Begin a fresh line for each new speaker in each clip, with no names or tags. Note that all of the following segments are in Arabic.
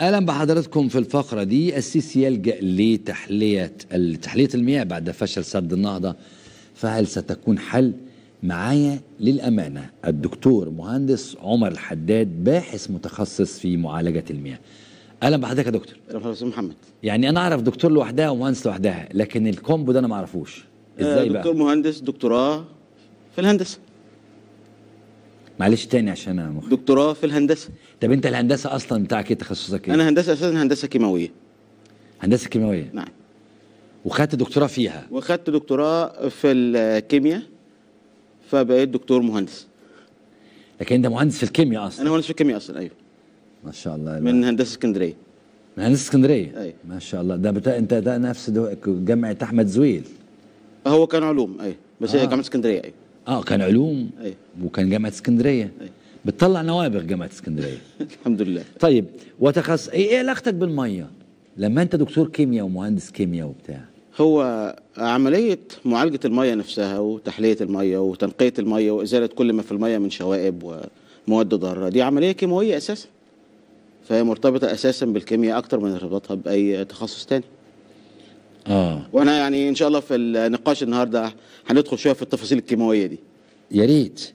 اهلا بحضراتكم في الفقره دي السيسي يلجا لتحليه تحليه المياه بعد فشل سد النهضه فهل ستكون حل معايا للامانه الدكتور مهندس عمر الحداد باحث متخصص في معالجه المياه اهلا بحضرتك يا دكتور اهلا بحضرتك محمد يعني انا اعرف دكتور لوحدها ومهندس لوحدها لكن الكومبو ده انا ما اعرفوش ازاي دكتور آه، بقى دكتور
مهندس دكتوراه في الهندسه
معلش تاني عشان انا مخ
دكتوراه في الهندسه طب انت الهندسه اصلا
بتاعك ايه تخصصك ايه؟ انا
هندسه اساسا هندسه كيماويه
هندسه كيماويه نعم وخدت دكتوراه فيها
وخدت دكتوراه في الكيمياء فبقيت دكتور مهندس لكن انت مهندس في الكيمياء اصلا انا مهندس في الكيمياء اصلا ايوه ما شاء الله من الله. هندسه اسكندريه
من هندسه اسكندريه ايوه ما شاء الله ده بتا... انت ده نفس جامعه احمد زويل
هو كان علوم ايوه بس آه. هي جامعه اسكندريه ايوه
اه كان علوم أي. وكان جامعه اسكندريه بتطلع نوابغ جامعه اسكندريه الحمد لله طيب وتخص إيه-, ايه علاقتك بالميه لما انت دكتور كيمياء ومهندس كيمياء وبتاع
هو عملية معالجة المية نفسها وتحلية المية وتنقية المية وإزالة كل ما في المية من شوائب ومواد ضارة دي عملية كيماوية أساسا فهي مرتبطة أساسا بالكيمياء أكتر من ارتباطها بأي تخصص تاني اه وانا يعني ان شاء الله في النقاش النهارده هندخل شويه في التفاصيل الكيماويه دي يا ريت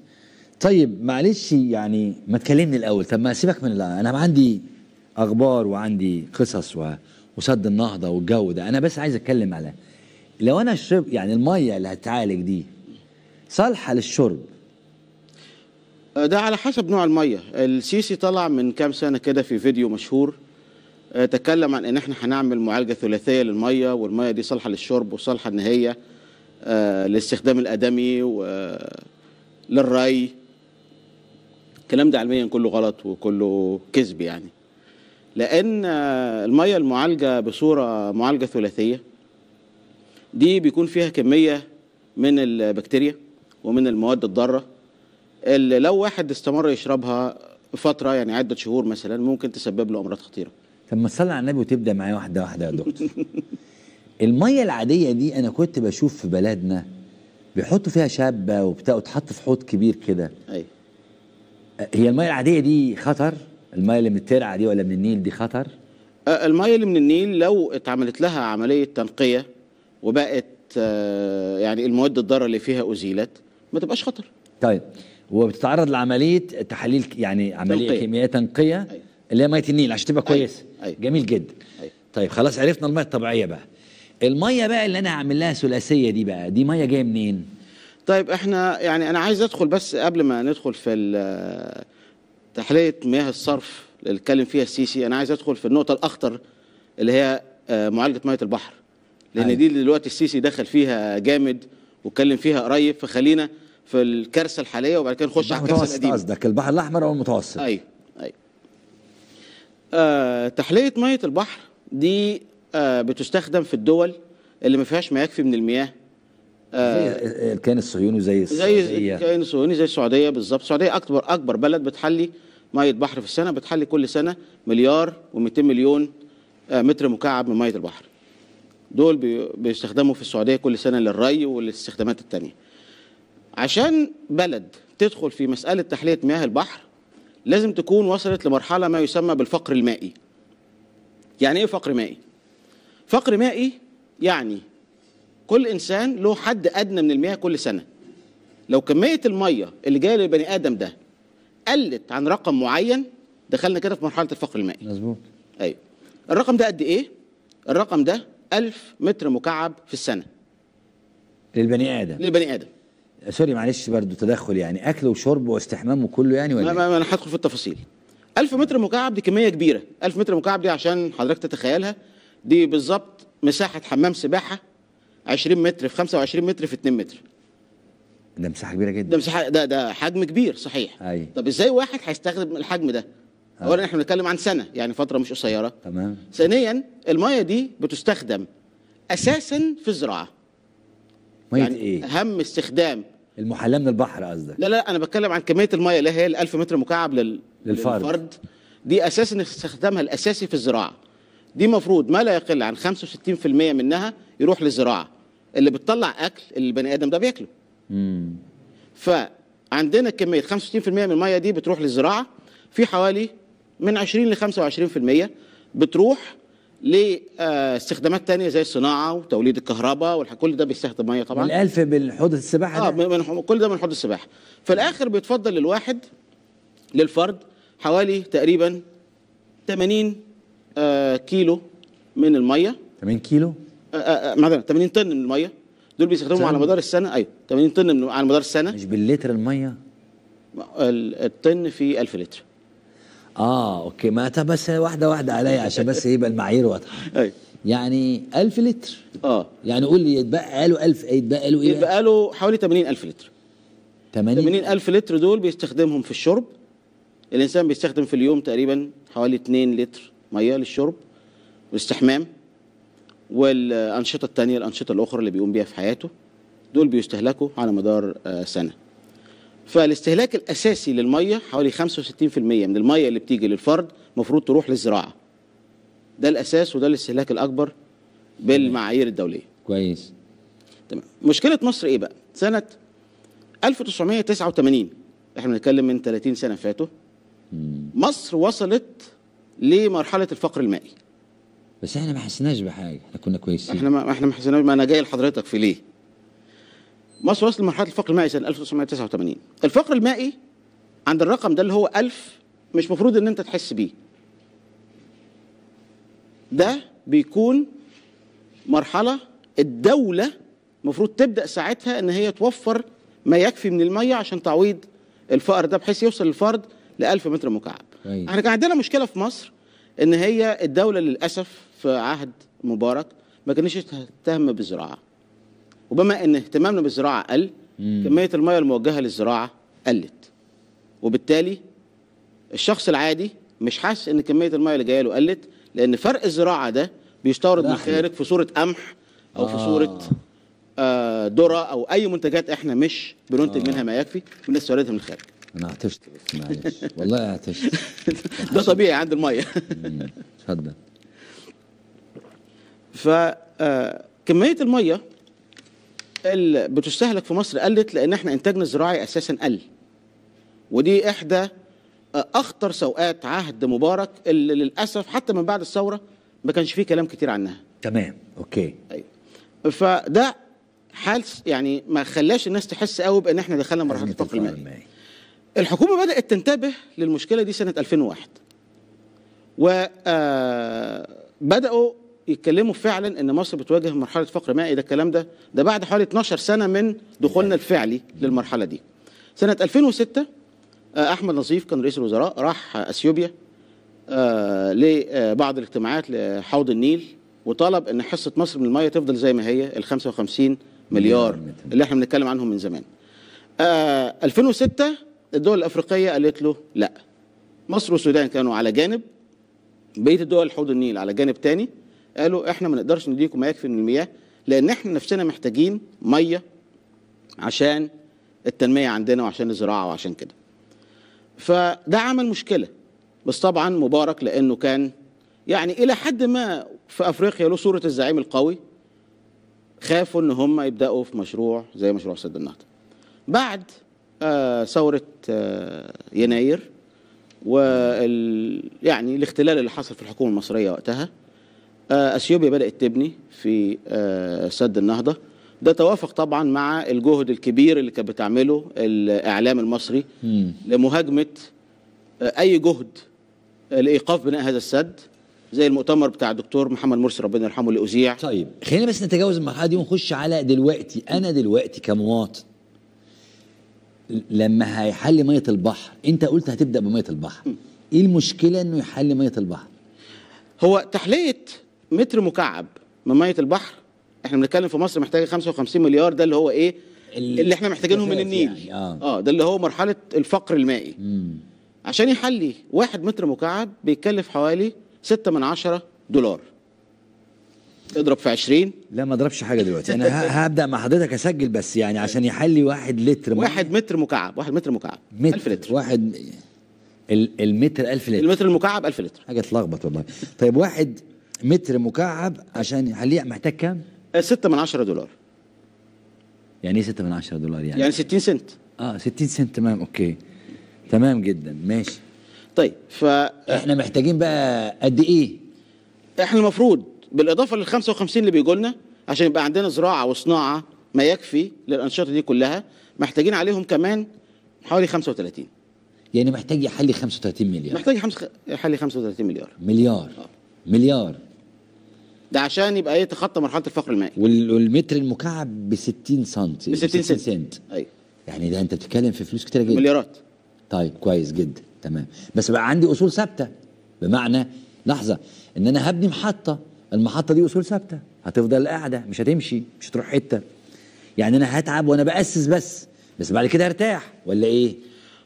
طيب معلش يعني ما تكلمني الاول طب ما سيبك من لا. انا عندي اخبار وعندي قصص و... وسد النهضه والجو ده انا بس عايز اتكلم على لو انا شرب يعني الميه اللي هتعالج دي صالحه للشرب
آه، ده على حسب نوع الميه السيسي طلع من كام سنه كده في فيديو مشهور آه، تكلم عن ان احنا هنعمل معالجه ثلاثيه للميه والميه دي صالحه للشرب وصالحه ان هي للاستخدام آه، الادمي وللري آه، الكلام ده علميا كله غلط وكله كذب يعني لان الميه المعالجه بصوره معالجه ثلاثيه دي بيكون فيها كميه من البكتيريا ومن المواد الضاره اللي لو واحد استمر يشربها فتره يعني عده شهور مثلا ممكن تسبب له امراض خطيره طب ما تصلي على النبي وتبدا معايا واحده واحده يا دكتور الميه
العاديه دي انا كنت بشوف في بلدنا بيحطوا فيها شابه وبتاع وتحط في حوض كبير كده ايوه هي الميه العاديه دي خطر الميه اللي من الترعه دي ولا من النيل دي خطر
الميه اللي من النيل لو اتعملت لها عمليه تنقيه وبقت يعني المواد الضاره اللي فيها ازيلت ما تبقاش خطر طيب
وبتتعرض لعمليه تحاليل يعني عمليه تنقية. كيميائيه كيمياييه تنقيه اللي هي ميه النيل عشان تبقى كويسه أيوة. جميل جدا أيوة. طيب خلاص عرفنا الميه الطبيعيه بقى الميه بقى اللي انا هعمل لها ثلاثيه دي بقى دي ميه جايه منين
طيب احنا يعني انا عايز ادخل بس قبل ما ندخل في تحليه مياه الصرف اللي اتكلم فيها السيسي انا عايز ادخل في النقطه الاخطر اللي هي آه، معالجه ميه البحر لان أيوة. دي اللي دلوقتي السيسي دخل فيها جامد واتكلم فيها قريب فخلينا في الكارثه الحاليه وبعد كده نخش على الكارثه القديمه
قصدك البحر الاحمر او المتوسط ايوه
آه، تحليه ميه البحر دي آه، بتستخدم في الدول اللي ما فيهاش ما يكفي من المياه آه،
زي الكيان الصهيوني زي السعوديه زي الكيان
الصهيوني زي السعوديه بالظبط السعوديه اكبر اكبر بلد بتحلي ميه بحر في السنه بتحلي كل سنه مليار و200 مليون متر مكعب من ميه البحر دول بيستخدموا في السعوديه كل سنه للري والاستخدامات التانية عشان بلد تدخل في مساله تحليه مياه البحر لازم تكون وصلت لمرحلة ما يسمى بالفقر المائي يعني ايه فقر مائي فقر مائي يعني كل انسان له حد ادنى من المياه كل سنه لو كميه الميه اللي جايه للبني ادم ده قلت عن رقم معين دخلنا كده في مرحله الفقر المائي مظبوط ايوه الرقم ده قد ايه الرقم ده 1000 متر مكعب في السنه للبني ادم للبني ادم
سوري معلش برضه تدخل يعني اكل وشرب واستحمام وكله يعني ولا ما,
إيه؟ انا هدخل في التفاصيل 1000 متر مكعب دي كميه كبيره 1000 متر مكعب دي عشان حضرتك تتخيلها دي بالظبط مساحه حمام سباحه 20 متر في 25 متر في 2 متر ده مساحه كبيره جدا ده مساحه ده ده حجم كبير صحيح أي. طب ازاي واحد هيستخدم الحجم ده اولا احنا بنتكلم عن سنه يعني فتره مش قصيره تمام ثانيا الميه دي بتستخدم اساسا في الزراعه ميه يعني ايه اهم استخدام المحلاه من البحر قصدك لا لا انا بتكلم عن كميه الميه اللي هي ال 1000 متر مكعب لل... للفرد. للفرد دي اساسا استخدامها الاساسي في الزراعه دي مفروض ما لا يقل عن 65% منها يروح للزراعه اللي بتطلع اكل اللي البني ادم ده بياكله امم فعندنا كميه 65% من الميه دي بتروح للزراعه في حوالي من 20 ل 25% بتروح لاستخدامات تانية زي الصناعة وتوليد الكهرباء كل ده بيستخدم مية طبعا الألف حوض السباحة اه ده؟ من كل ده من حوض السباحة في الآخر بيتفضل للواحد للفرد حوالي تقريبا 80 آه كيلو من المية 80 كيلو؟ آه آه, آه، مثلا 80 طن من المية دول بيستخدموا على مدار السنة أيوه 80 طن على مدار السنة مش باللتر المية الطن في 1000 لتر اه اوكي ما بس
واحده واحده عليا عشان بس إيه، يبقى المعايير واضحه ايوه يعني 1000 لتر اه يعني قول لي يتبقى له 1000 يتبقى له ايه يتبقى
له حوالي 80000 لتر 80000 لتر دول بيستخدمهم في الشرب الانسان بيستخدم في اليوم تقريبا حوالي 2 لتر ميه للشرب والاستحمام والانشطه الثانيه الانشطه الاخرى اللي بيقوم بيها في حياته دول بيستهلكوا على مدار آه، سنه فالاستهلاك الاساسي للميه حوالي 65% من الميه اللي بتيجي للفرد المفروض تروح للزراعه ده الاساس وده الاستهلاك الاكبر بالمعايير الدوليه كويس تمام مشكله مصر ايه بقى سنه 1989 احنا بنتكلم من 30 سنه فاتوا مصر وصلت لمرحله الفقر المائي بس احنا ما حسيناش بحاجه
احنا كنا كويسين
احنا ما احنا ما حسيناش ما انا جاي لحضرتك في ليه مصر وصلت لمرحله الفقر المائي سنه 1989 الفقر المائي عند الرقم ده اللي هو 1000 مش مفروض ان انت تحس بيه ده بيكون مرحله الدوله المفروض تبدا ساعتها ان هي توفر ما يكفي من الميه عشان تعويض الفقر ده بحيث يوصل الفرد ل 1000 متر مكعب أيوة. احنا كان عندنا مشكله في مصر ان هي الدوله للاسف في عهد مبارك ما كانتش تهتم بالزراعه وبما ان اهتمامنا بالزراعه قل كميه الميه الموجهه للزراعه قلت وبالتالي الشخص العادي مش حاسس ان كميه الميه اللي جايه له قلت لان فرق الزراعه ده بيستورد من خارج في صوره قمح او آه. في صوره آه، ذره او اي منتجات احنا مش بننتج آه. منها ما يكفي بنستوردها من الخارج انا عطشت بس معلش والله عطشت ده طبيعي عند الميه اتفضل ف آه، كميه الميه اللي بتستهلك في مصر قلت لان احنا انتاجنا الزراعي اساسا قل ودي احدى آه، اخطر سوءات عهد مبارك اللي للاسف حتى من بعد الثوره ما كانش فيه كلام كتير عنها
تمام اوكي
ايوه فده حال يعني ما خلاش الناس تحس قوي بان احنا دخلنا مرحله الفقر المائي الحكومه بدات تنتبه للمشكله دي سنه 2001 وبداوا يتكلموا فعلا ان مصر بتواجه مرحله فقر مائي ده الكلام ده ده بعد حوالي 12 سنه من دخولنا الفعلي للمرحله دي سنه 2006 آه، احمد نظيف كان رئيس الوزراء راح اثيوبيا آه، لبعض آه، الاجتماعات لحوض النيل وطلب ان حصه مصر من الميه تفضل زي ما هي ال 55 مليار اللي احنا بنتكلم عنهم من زمان 2006 الدول الافريقيه قالت له لا مصر والسودان كانوا على جانب بقيه الدول حوض النيل على جانب تاني قالوا احنا ما نقدرش نديكم ما يكفي من المياه لان احنا نفسنا محتاجين ميه عشان التنميه عندنا وعشان الزراعه وعشان كده فده عمل مشكله بس طبعا مبارك لانه كان يعني الى حد ما في افريقيا له صوره الزعيم القوي خافوا ان هم يبداوا في مشروع زي مشروع سد النهضه بعد آه، ثوره آه يناير وال يعني الاختلال اللي حصل في الحكومه المصريه وقتها آه، اثيوبيا بدات تبني في آه، سد النهضه ده توافق طبعا مع الجهد الكبير اللي كانت بتعمله الاعلام المصري لمهاجمه آه، اي جهد لايقاف بناء هذا السد زي المؤتمر بتاع الدكتور محمد مرسي ربنا يرحمه اللي اذيع طيب
خلينا بس نتجاوز المرحله دي ونخش على دلوقتي انا دلوقتي كمواطن لما هيحل ميه البحر انت قلت هتبدا بميه البحر ايه المشكله انه يحل ميه البحر
هو تحليه متر مكعب من ميه البحر احنا بنتكلم في مصر محتاجه 55 مليار ده اللي هو ايه اللي احنا محتاجينه من النيل يعني. آه. اه ده اللي هو مرحله الفقر المائي مم. عشان يحلي واحد متر مكعب بيتكلف حوالي 6 من 10 دولار اضرب في 20 لا ما اضربش حاجه دلوقتي
انا هبدا مع حضرتك اسجل بس يعني عشان يحلي واحد لتر واحد متر مكعب واحد متر مكعب 1000 لتر واحد المتر 1000 لتر المتر المكعب 1000 لتر حاجه تلخبط والله طيب واحد متر مكعب عشان يحليه محتاج كام؟ 6 آه، من 10 دولار يعني ايه 6 من 10 دولار يعني؟ يعني 60 سنت اه 60 سنت تمام اوكي تمام جدا ماشي
طيب ف احنا محتاجين بقى قد ايه؟ احنا المفروض بالاضافه لل 55 اللي بيجوا لنا عشان يبقى عندنا زراعه وصناعه ما يكفي للانشطه دي كلها محتاجين عليهم كمان حوالي 35
يعني محتاج يحلي 35 مليار
محتاج يحلي 35 مليار مليار آه.
مليار ده عشان يبقى ايه تخطى مرحله الفقر المائي والمتر المكعب ب 60 سم ب 60 سنت, سنت. ايوه يعني ده انت بتتكلم في فلوس كتيره جدا مليارات طيب كويس جدا تمام بس بقى عندي اصول ثابته بمعنى لحظه ان انا هبني محطه المحطه دي اصول ثابته هتفضل قاعده مش هتمشي مش
هتروح حته يعني انا هتعب وانا باسس بس بس بعد كده ارتاح ولا ايه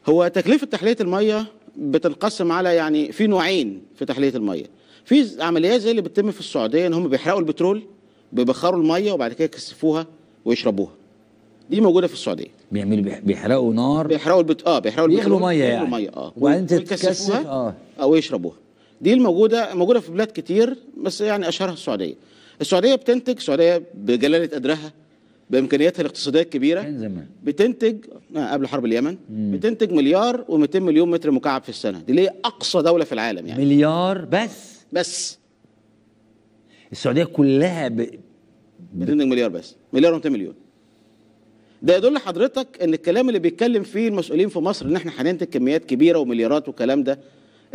هو تكلفه تحليه الميه بتنقسم على يعني في نوعين في تحليه الميه في عمليات زي اللي بتتم في السعوديه ان هم بيحرقوا البترول بيبخروا الميه وبعد كده يكثفوها ويشربوها دي موجوده في السعوديه بيعملوا بيحرقوا نار بيحرقوا البت... اه بيحرقوا بيغلوا ميه يعني ميه اه وبعدين تتكثف اه او يشربوها دي الموجوده موجوده في بلاد كتير بس يعني اشهرها السعوديه السعوديه بتنتج السعوديه بجلاله قدرها بامكانياتها الاقتصاديه الكبيره زمان بتنتج آه، قبل حرب اليمن مم. بتنتج مليار و200 مليون متر مكعب في السنه دي ليه اقصى دوله في العالم يعني مليار بس بس السعوديه كلها ب... 200 مليار بس مليار و200 مليون ده يدل حضرتك ان الكلام اللي بيتكلم فيه المسؤولين في مصر ان احنا هننتج كميات كبيره ومليارات والكلام ده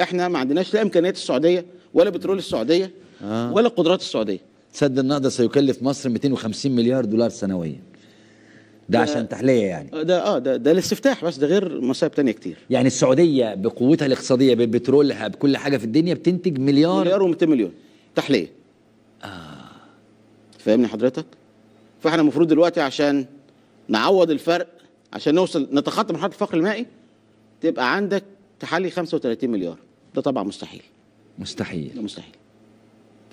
احنا ما عندناش لا امكانيات السعوديه ولا بترول السعوديه آه. ولا قدرات السعوديه
سد النهضه سيكلف مصر 250 مليار دولار سنويا ده, ده عشان تحليه يعني
آه، ده اه ده ده الاستفتاح بس ده غير
مصايب تانية كتير يعني السعوديه بقوتها الاقتصاديه ببترولها بكل حاجه في الدنيا بتنتج مليار
مليار و200 مليون تحليه اه فاهمني حضرتك فاحنا المفروض دلوقتي عشان نعوض الفرق عشان نوصل نتخطى مرحله الفقر المائي تبقى عندك تحلي 35 مليار ده طبعا مستحيل مستحيل ده مستحيل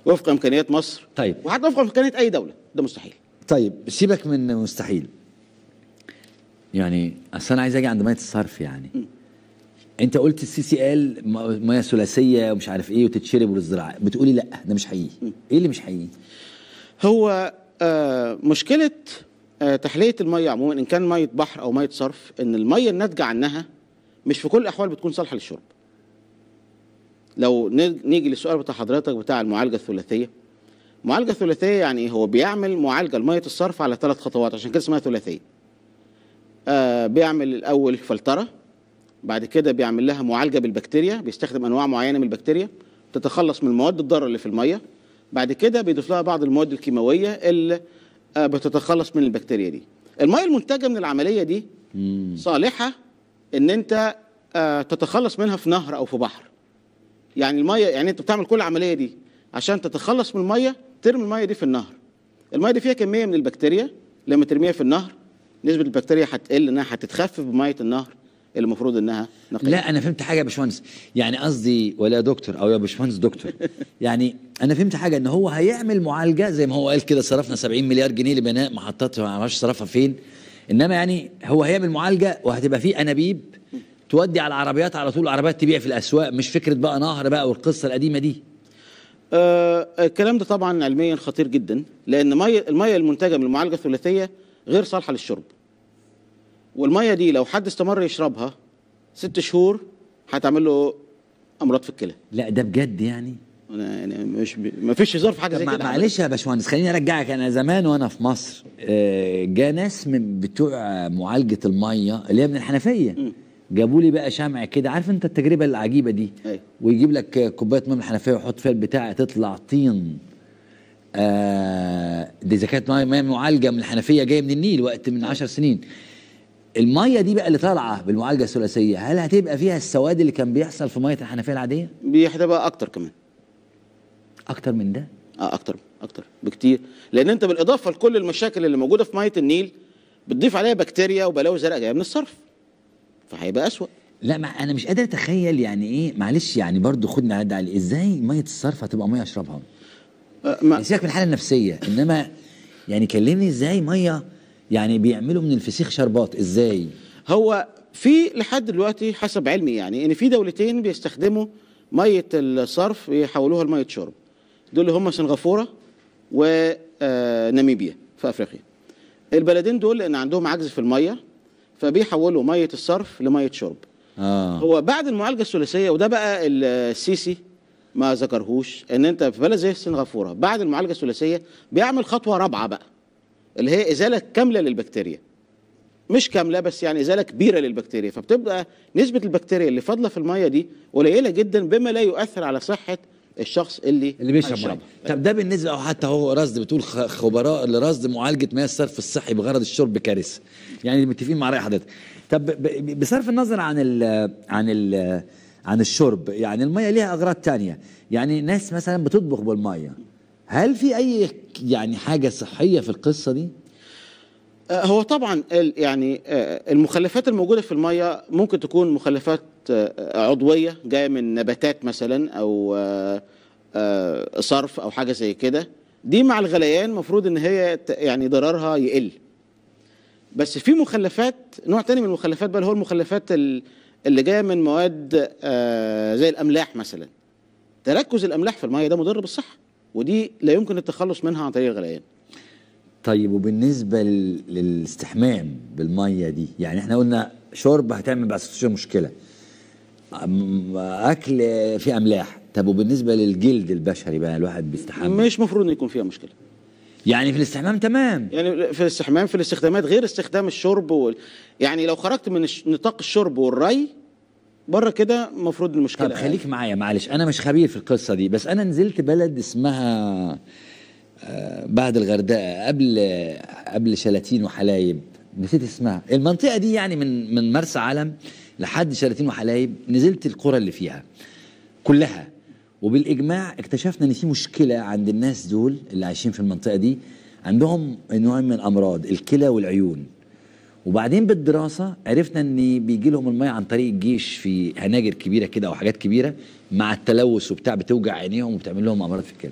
وفق امكانيات مصر طيب وحتى وفق امكانيات اي دوله ده مستحيل
طيب سيبك من مستحيل يعني اصل انا عايز اجي عند ميه الصرف يعني انت قلت السي سي ال ميه ثلاثيه ومش عارف ايه وتتشرب
للزراعه بتقولي لا ده مش حقيقي ايه اللي مش حقيقي هو آه مشكله آه تحليه الميه عموما ان كان ميه بحر او ميه صرف ان الميه الناتجه عنها مش في كل الاحوال بتكون صالحه للشرب لو نيجي للسؤال بتاع حضرتك بتاع المعالجه الثلاثيه المعالجه الثلاثيه يعني هو بيعمل معالجه لميه الصرف على ثلاث خطوات عشان كده اسمها ثلاثيه آه، بيعمل الاول فلتره بعد كده بيعمل لها معالجه بالبكتيريا بيستخدم انواع معينه من البكتيريا تتخلص من المواد الضاره اللي في الميه بعد كده بيضيف لها بعض المواد الكيماويه اللي آه، بتتخلص من البكتيريا دي الميه المنتجه من العمليه دي صالحه ان انت آه، تتخلص منها في نهر او في بحر يعني الميه يعني انت بتعمل كل العمليه دي عشان تتخلص من الميه ترمي الميه دي في النهر الميه دي فيها كميه من البكتيريا لما ترميها في النهر نسبه البكتيريا هتقل انها هتتخفف بميه النهر اللي المفروض انها
نقية. لا انا فهمت حاجه يا باشمهندس يعني قصدي ولا دكتور او يا باشمهندس دكتور يعني انا فهمت حاجه ان هو هيعمل معالجه زي ما هو قال كده صرفنا 70 مليار جنيه لبناء محطات ما اعرفش صرفها فين انما يعني هو هيعمل معالجه وهتبقى فيه انابيب تودي على العربيات على طول العربيات تبيع في الاسواق مش فكره بقى نهر بقى والقصه القديمه دي
آه الكلام ده طبعا علميا خطير جدا لان ميه الميه المنتجه من المعالجه الثلاثيه غير صالحه للشرب والميه دي لو حد استمر يشربها ست شهور هتعمل له امراض في الكلى
لا ده بجد يعني انا يعني مش ب... ما فيش هزار في حاجه زي كده معلش يا باشمهندس خليني ارجعك انا زمان وانا في مصر آه، جا ناس من بتوع معالجه الميه اللي هي من الحنفيه م. جابوا لي بقى شمع كده عارف انت التجربه العجيبه دي أي. ويجيب لك كوبايه ميه من الحنفيه ويحط فيها البتاع تطلع طين آه دي زكاه ميه معالجه من الحنفيه جايه من النيل وقت من 10 سنين الميه دي بقى اللي طالعه بالمعالجه الثلاثيه هل هتبقى فيها السواد اللي كان بيحصل في ميه الحنفيه العاديه
بيحتبقى اكتر كمان اكتر من ده اه اكتر اكتر بكتير لان انت بالاضافه لكل المشاكل اللي موجوده في ميه النيل بتضيف عليها بكتيريا وبلاوي زرقاء جايه من الصرف فهيبقى اسوأ
لا ما انا مش قادر اتخيل يعني ايه معلش يعني برضو خدنا على ازاي ميه الصرف هتبقى ميه اشربها أه، ما يعني سيبك من الحاله النفسيه انما يعني كلمني
ازاي ميه يعني بيعملوا من الفسيخ شربات ازاي هو في لحد دلوقتي حسب علمي يعني ان في دولتين بيستخدموا ميه الصرف يحولوها لميه شرب دول هم سنغافوره وناميبيا آه، في افريقيا البلدين دول لان عندهم عجز في الميه فبيحولوا ميه الصرف لميه شرب آه. هو بعد المعالجه الثلاثيه وده بقى آه، السيسي ما ذكرهوش ان انت في بلد زي سنغافوره بعد المعالجه الثلاثيه بيعمل خطوه رابعه بقى اللي هي ازاله كامله للبكتيريا مش كامله بس يعني ازاله كبيره للبكتيريا فبتبقى نسبه البكتيريا اللي فاضله في الميه دي قليله جدا بما لا يؤثر على صحه الشخص اللي اللي بيشرب ميه
طب ده بالنسبه او حتى هو رصد بتقول خبراء لرصد معالجه مياه الصرف الصحي بغرض الشرب كارثه يعني متفقين مع راي حضرتك طب بصرف النظر عن ال عن ال عن الشرب يعني المية ليها أغراض تانية يعني
ناس مثلا بتطبخ بالمية هل في أي يعني حاجة صحية في القصة دي؟ آه، هو طبعا يعني آه، المخلفات الموجوده في الميه ممكن تكون مخلفات آه، عضويه جايه من نباتات مثلا او صرف او حاجه زي كده دي مع الغليان المفروض ان هي يعني ضررها يقل بس في مخلفات نوع تاني من المخلفات بقى اللي هو المخلفات اللي جايه من مواد آه، زي الاملاح مثلا تركز الاملاح في الميه ده مضر بالصحه ودي لا يمكن التخلص منها عن طريق الغليان طيب
وبالنسبه للاستحمام بالميه دي يعني احنا قلنا شرب هتعمل بعد 16 مشكله اكل فيه املاح طب وبالنسبه للجلد البشري بقى الواحد بيستحمى
مش مفروض ان يكون فيها مشكله يعني في الاستحمام تمام يعني في الاستحمام في الاستخدامات غير استخدام الشرب وال... يعني لو خرجت من نطاق الشرب والري بره كده المفروض المشكله طب خليك
يعني. معايا معلش انا مش خبير في القصه دي بس انا نزلت بلد اسمها آه، بعد الغردقه قبل قبل شلاتين وحلايب نسيت اسمها المنطقه دي يعني من من مرسى علم لحد شلاتين وحلايب نزلت القرى اللي فيها كلها وبالاجماع اكتشفنا ان في مشكله عند الناس دول اللي عايشين في المنطقه دي عندهم نوع من الامراض الكلى والعيون وبعدين بالدراسه عرفنا ان بيجي لهم الميه عن طريق الجيش في هناجر كبيره كده او حاجات كبيره مع التلوث وبتاع بتوجع عينيهم وبتعمل لهم امراض في الكلى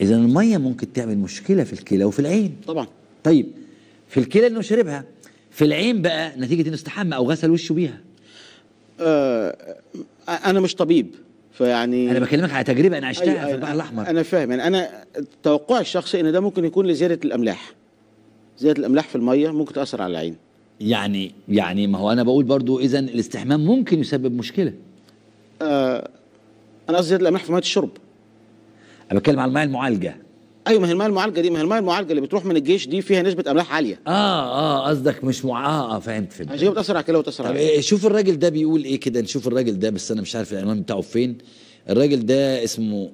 اذا الميه ممكن تعمل مشكله في الكلى وفي العين طبعا طيب في الكلى انه شربها في العين بقى نتيجه انه استحمى او غسل وشه بيها
أه انا مش طبيب فيعني انا بكلمك على تجربه انا عشتها أيوة، أيوة، في البحر الاحمر انا فاهم يعني انا توقعي الشخصي ان ده ممكن يكون لزياده الاملاح زياده الاملاح في الميه ممكن تاثر على العين يعني يعني ما هو انا بقول برضو اذا الاستحمام
ممكن يسبب مشكله
آه انا قصدي زياده الاملاح في ميه الشرب
انا بتكلم على الميه المعالجه
ايوه ما هي المايه المعالجه دي ما هي المايه المعالجه اللي بتروح من الجيش دي فيها نسبه املاح عاليه
اه اه قصدك مش مع اه اه فهمت فهمت عشان بتاثر على كلى وتاثر على إيه شوف الراجل ده بيقول ايه كده نشوف الراجل ده بس انا مش عارف العنوان بتاعه فين الراجل ده اسمه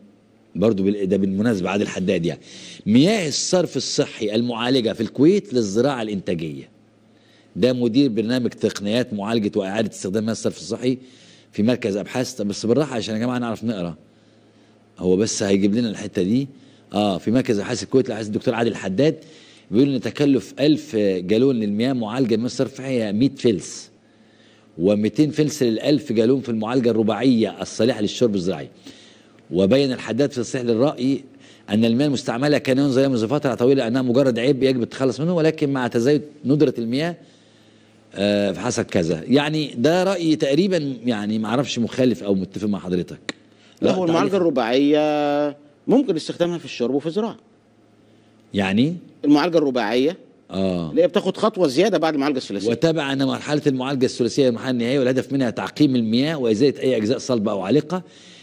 برضه ده بالمناسبه عادل حداد يعني مياه الصرف الصحي المعالجه في الكويت للزراعه الانتاجيه ده مدير برنامج تقنيات معالجه واعاده استخدام مياه الصرف الصحي في مركز ابحاث بس بالراحه عشان يا جماعه نعرف نقرا هو بس هيجيب لنا الحته دي اه في مركز ابحاث الكويت لاحظ الدكتور عادل حداد بيقول ان تكلف 1000 جالون للمياه معالجه من الصرفيه 100 فلس و200 فلس لل1000 جالون في المعالجه الرباعيه الصالحه للشرب الزراعي وبين الحداد في تصحيح للراي ان المياه المستعمله كان ينظر منذ فتره طويله انها مجرد عيب يجب التخلص منه ولكن مع تزايد ندره المياه آه حسب كذا يعني ده راي تقريبا يعني ما اعرفش مخالف او متفق مع حضرتك
لا هو المعالجه الرباعيه ممكن استخدامها في الشرب وفي الزراعه يعني المعالجه الرباعيه اه اللي هي بتاخد خطوه زياده بعد المعالجه الثلاثيه وتابع ان مرحله المعالجه الثلاثيه المرحله النهائيه
والهدف منها تعقيم المياه وازاله اي اجزاء صلبه او عالقه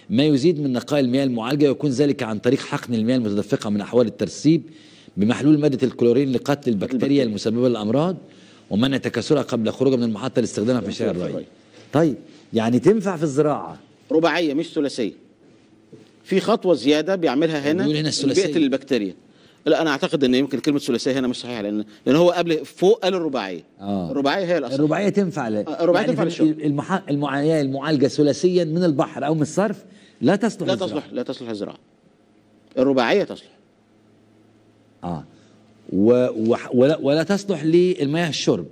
ما يزيد من نقاء المياه المعالجه ويكون ذلك عن طريق حقن المياه المتدفقه من احوال الترسيب بمحلول ماده الكلورين لقتل البكتيريا المسببه للامراض ومنع تكاثرها قبل خروجها من المحطه لاستخدامها في شارع الري طيب يعني تنفع في الزراعه
رباعيه مش ثلاثيه في خطوه زياده بيعملها هنا هنا البكتيريا لا انا اعتقد ان يمكن كلمه ثلاثيه هنا مش صحيحه لان لان هو قبل فوق قال الرباعيه اه
الرباعيه هي الاصل الرباعيه تنفع آه، الرباعيه يعني تنفع للشغل المح... المعالجه المعالجه ثلاثيا من البحر او من الصرف لا تصلح لا الزراعة. تصلح
لا تصلح الزراعه
الرباعيه تصلح
اه و... و... ولا... ولا تصلح للمياه الشرب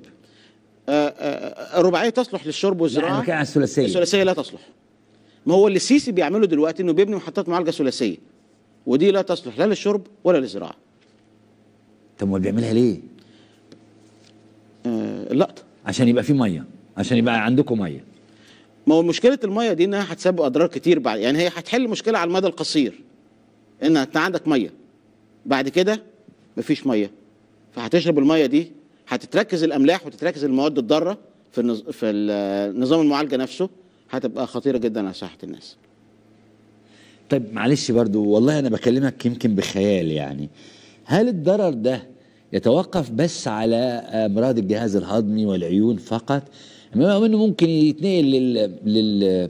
آه آه, آه، الرباعيه تصلح للشرب والزراعه لا الثلاثيه الثلاثيه لا تصلح ما هو اللي السيسي بيعمله دلوقتي انه بيبني محطات معالجه ثلاثيه ودي لا تصلح لا للشرب ولا للزراعه
طب ما بيعملها ليه؟ آه اللقطه عشان يبقى في ميه عشان يبقى عندكم ميه
ما هو مشكله الميه دي انها هتسبب اضرار كتير بعد يعني هي هتحل مشكله على المدى القصير ان انت عندك ميه بعد كده مفيش ميه فهتشرب الميه دي هتتركز الاملاح وتتركز المواد الضاره في في نظام المعالجه نفسه هتبقى خطيره جدا على صحه الناس
طيب معلش برضو والله انا بكلمك يمكن بخيال يعني هل الضرر ده يتوقف بس على امراض الجهاز الهضمي والعيون فقط بما انه ممكن يتنقل لل... لل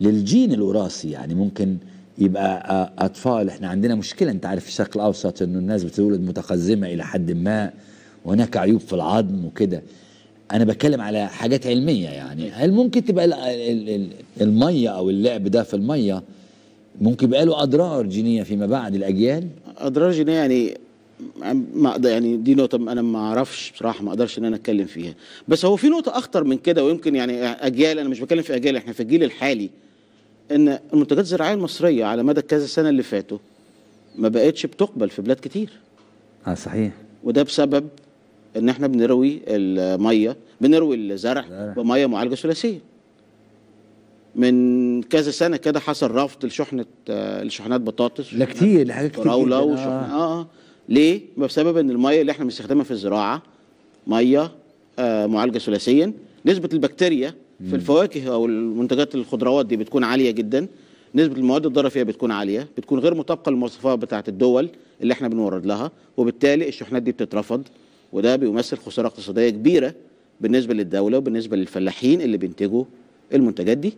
للجين الوراثي يعني ممكن يبقى اطفال احنا عندنا مشكله انت عارف في الشرق الاوسط انه الناس بتولد متقزمه الى حد ما وهناك عيوب في العظم وكده انا بتكلم على حاجات علميه يعني هل ممكن تبقى الميه او اللعب ده في الميه ممكن يبقى له اضرار
جينيه فيما بعد الاجيال اضرار جينيه يعني ما اقدر يعني دي نقطه انا ما اعرفش بصراحه ما اقدرش ان انا اتكلم فيها بس هو في نقطه اخطر من كده ويمكن يعني اجيال انا مش بتكلم في اجيال احنا في الجيل الحالي ان المنتجات الزراعيه المصريه على مدى كذا سنه اللي فاتوا ما بقتش بتقبل في بلاد كتير اه صحيح وده بسبب ان احنا بنروي الميه بنروي الزرع بميه معالجه ثلاثيه من كذا سنه كده حصل رفض لشحنه آه، لشحنات بطاطس لا كتير لحاجات كتير فراوله آه. وشحنه آه. اه ليه بسبب ان الميه اللي احنا بنستخدمها في الزراعه ميه آه معالجه ثلاثيا نسبه البكتيريا في الفواكه او المنتجات الخضروات دي بتكون عاليه جدا نسبه المواد الضاره فيها بتكون عاليه بتكون غير مطابقه للمواصفات بتاعه الدول اللي احنا بنورد لها وبالتالي الشحنات دي بتترفض وده بيمثل خساره اقتصاديه كبيره بالنسبه للدوله وبالنسبه للفلاحين اللي بينتجوا المنتجات دي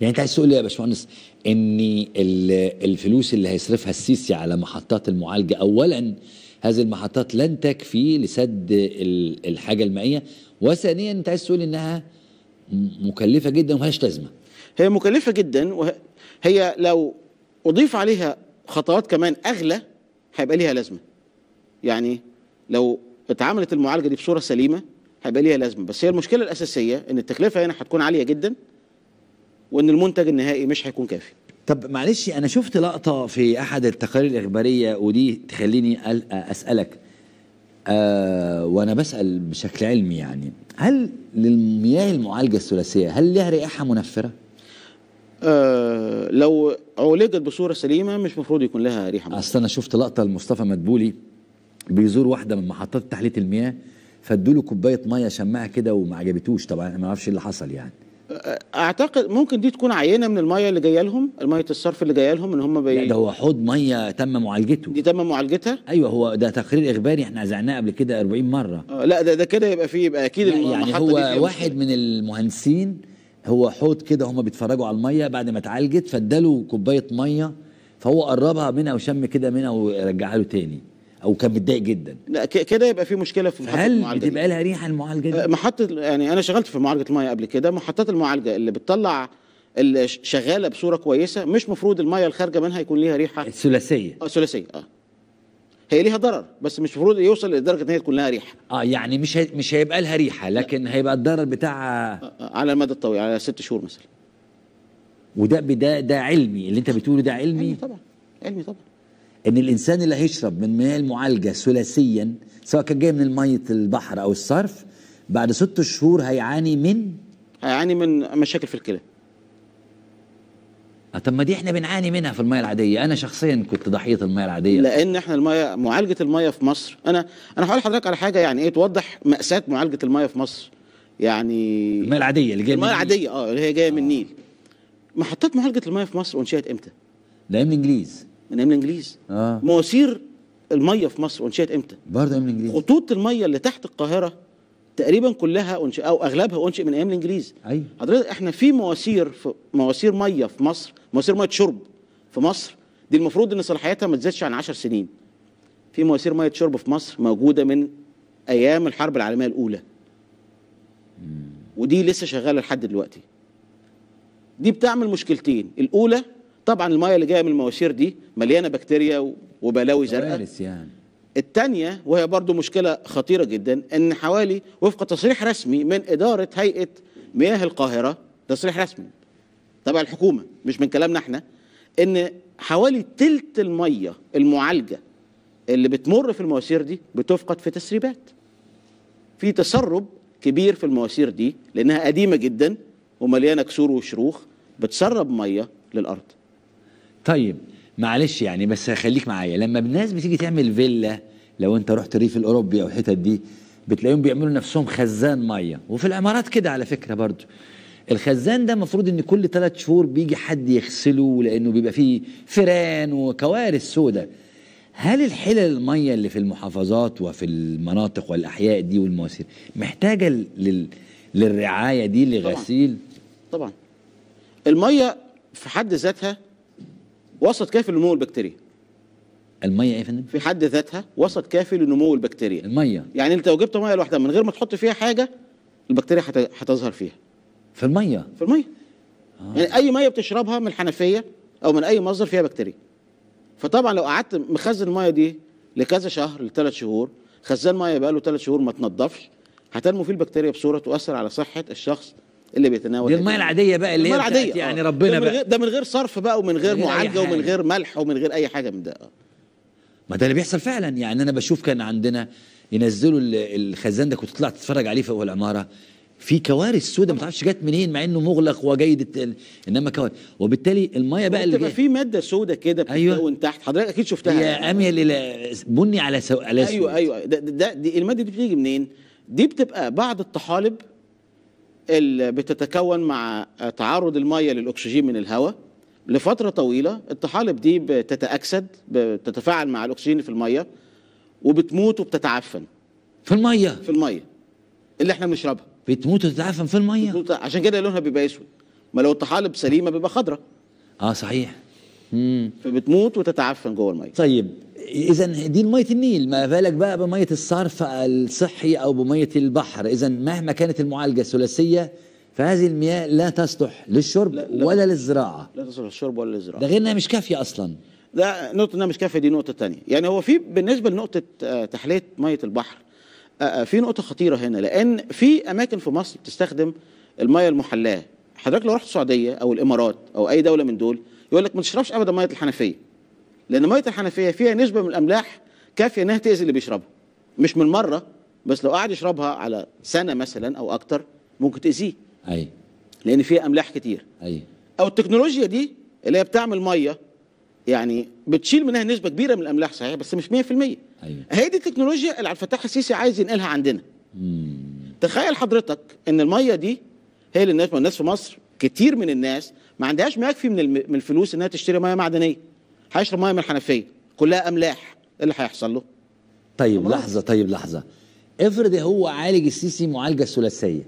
يعني انت عايز تقول لي يا باشمهندس ان الفلوس
اللي هيصرفها السيسي على محطات المعالجه اولا هذه المحطات لن تكفي لسد الحاجه المائيه وثانيا انت عايز تقول انها مكلفه
جدا وملهاش لازمه هي مكلفه جدا وهي لو اضيف عليها خطوات كمان اغلى هيبقى ليها لازمه يعني لو اتعملت المعالجه دي بصوره سليمه هيبقى ليها لازمه بس هي المشكله الاساسيه ان التكلفه هنا هتكون عاليه جدا وان المنتج النهائي مش هيكون كافي
طب معلش انا شفت لقطه في احد التقارير الاخباريه ودي تخليني اسالك آه وانا بسال بشكل علمي يعني هل للمياه المعالجه الثلاثيه هل لها رائحه منفره؟
آه لو عولجت بصوره سليمه مش مفروض يكون لها ريحه منفره اصل انا شفت لقطه لمصطفى مدبولي بيزور واحده من محطات تحليه
المياه فادوا له كوبايه ميه شماعه كده وما عجبتوش طبعا احنا ما نعرفش إيه اللي حصل يعني
اعتقد ممكن دي تكون عينه من الميه اللي جايه لهم الميه الصرف اللي جايه لهم ان هم بي... لا ده هو حوض
ميه تم معالجته دي تم معالجتها ايوه هو ده تقرير اخباري احنا زعناه قبل كده 40 مره
آه لا ده ده كده يبقى فيه يبقى اكيد يعني هو واحد
من المهندسين هو حوض كده هم بيتفرجوا على الميه بعد ما اتعالجت فاداله كوبايه ميه فهو قربها منها وشم كده منها ورجعها له تاني او كان متضايق جدا
لا كده يبقى في مشكله في محطه هل بتبقى لها ريحه المعالجه دي؟ أه، محطه يعني انا شغلت في معالجه الميه قبل كده محطات المعالجه اللي بتطلع اللي شغاله بصوره كويسه مش مفروض الميه الخارجه منها يكون ليها ريحه ثلاثيه اه ثلاثيه اه هي ليها ضرر بس مش المفروض يوصل لدرجه ان هي تكون لها
ريحه اه يعني مش هي... مش هيبقى لها ريحه لكن لا. هيبقى الضرر بتاعها أه،, آه على المدى الطويل على ست شهور مثلا وده ده ده علمي اللي انت بتقوله ده علمي علمي
طبعا علمي طبعا
ان الانسان اللي هيشرب من مياه المعالجه ثلاثيا سواء كان جاي من ميه البحر او الصرف بعد ست شهور هيعاني من هيعاني من مشاكل في الكلى آه، طب ما دي احنا بنعاني منها في الميه العاديه انا شخصيا
كنت ضحيه الميه العاديه لان احنا الميه معالجه الميه في مصر انا انا هقول لحضرتك على حاجه يعني ايه توضح ماساه معالجه الميه في مصر يعني الميه العاديه اللي جايه من الميه العاديه اه اللي هي جايه من آه. النيل محطات معالجه الميه في مصر انشئت امتى؟ ده من الانجليز من ايام الانجليز آه. مواسير الميه في مصر انشئت امتى برضه ايام الانجليز خطوط الميه اللي تحت القاهره تقريبا كلها انشئ او اغلبها انشئ من ايام الانجليز ايوه حضرتك احنا في مواسير في مواسير ميه في مصر مواسير ميه شرب في مصر دي المفروض ان صلاحيتها ما تزيدش عن 10 سنين في مواسير ميه شرب في مصر موجوده من ايام الحرب العالميه الاولى ودي لسه شغاله لحد دلوقتي دي بتعمل مشكلتين الاولى طبعا المايه اللي جايه من المواشير دي مليانه بكتيريا وبلاوي زرقاء يعني الثانيه وهي برضو مشكله خطيره جدا ان حوالي وفق تصريح رسمي من اداره هيئه مياه القاهره تصريح رسمي تبع الحكومه مش من كلامنا احنا ان حوالي تلت الميه المعالجه اللي بتمر في المواسير دي بتفقد في تسريبات في تسرب كبير في المواسير دي لانها قديمه جدا ومليانه كسور وشروخ بتسرب ميه للارض طيب
معلش يعني بس خليك معايا لما الناس بتيجي تعمل فيلا لو انت رحت الريف الاوروبي او الحتت دي بتلاقيهم بيعملوا نفسهم خزان ميه وفي الامارات كده على فكره برضو الخزان ده المفروض ان كل ثلاث شهور بيجي حد يغسله لانه بيبقى فيه فران وكوارث سودة هل الحلل الميه اللي في المحافظات وفي المناطق
والاحياء دي والمواسير محتاجه لل... للرعايه دي لغسيل طبعا, طبعا الميه في حد ذاتها وسط كافي لنمو البكتيريا الميه ايه يا فندم؟ في حد ذاتها وسط كافي لنمو البكتيريا الميه يعني انت لو جبت ميه لوحدها من غير ما تحط فيها حاجه البكتيريا هتظهر فيها في الميه في الميه آه. يعني اي ميه بتشربها من الحنفيه او من اي مصدر فيها بكتيريا فطبعا لو قعدت مخزن الميه دي لكذا شهر لثلاث شهور خزان ميه بقاله ثلاث شهور ما تنضفش هتنمو فيه البكتيريا بصوره تؤثر على صحه الشخص اللي بيتناول دي الميه العاديه بقى اللي هي العادية آه. يعني ربنا ده بقى ده من غير صرف بقى ومن غير معالجه ومن غير ملح ومن غير اي حاجه من ده آه.
ما ده اللي بيحصل فعلا يعني انا بشوف كان عندنا ينزلوا الخزان ده كنت تطلع تتفرج عليه فوق العماره في كوارث سوداء ما تعرفش جت منين مع انه مغلق وجيد انما كوارث وبالتالي الميه بقى اللي بتبقى في
ماده سوداء كده بتتكون أيوة. تحت
حضرتك اكيد شفتها هي
اميل آه. الى
بني على سو... على ايوه سود.
ايوه ده, ده, ده دي الماده دي بتيجي منين؟ دي بتبقى بعض الطحالب بتتكون مع تعرض الميه للاكسجين من الهواء لفتره طويله الطحالب دي بتتاكسد بتتفاعل مع الاكسجين في الميه وبتموت وبتتعفن في الميه في الميه اللي احنا بنشربها بتموت وتتعفن في الميه بتموت عشان كده لونها بيبقى اسود ما لو الطحالب سليمه بيبقى خضراء اه صحيح مم. فبتموت وتتعفن جوه الميه طيب
اذا دي ميه النيل ما بالك بقى بميه الصرف الصحي او بميه البحر اذا مهما كانت المعالجه ثلاثيه فهذه المياه لا تصلح للشرب لا لا ولا للزراعه
لا تصلح للشرب ولا للزراعه ده غير
انها مش كافيه اصلا
ده نقطه انها مش كافيه دي نقطه ثانيه يعني هو في بالنسبه لنقطه آه، تحليه ميه البحر آه، آه، في نقطه خطيره هنا لان في اماكن في مصر بتستخدم الميه المحلاه حضرتك لو رحت السعوديه او الامارات او اي دوله من دول يقول لك ما تشربش ابدا ميه الحنفيه لأن مية الحنفية فيها نسبة من الأملاح كافية إنها تأذي اللي بيشربها مش من مرة بس لو قعد يشربها على سنة مثلا أو أكتر ممكن تأذيه أي لأن فيها أملاح كتير أي أو التكنولوجيا دي اللي هي بتعمل مية يعني بتشيل منها نسبة كبيرة من الأملاح صحيح بس مش 100% أيوة. هي دي التكنولوجيا اللي عبد الفتاح السيسي عايز ينقلها عندنا مم. تخيل حضرتك إن المية دي هي اللي الناس الناس في مصر كتير من الناس ما عندهاش ما يكفي من الفلوس انها تشتري ميه معدنيه هيشرب ميه من الحنفيه كلها املاح ايه اللي هيحصل له
طيب أمراض. لحظه طيب لحظه افرض هو عالج السيسي معالجه ثلاثيه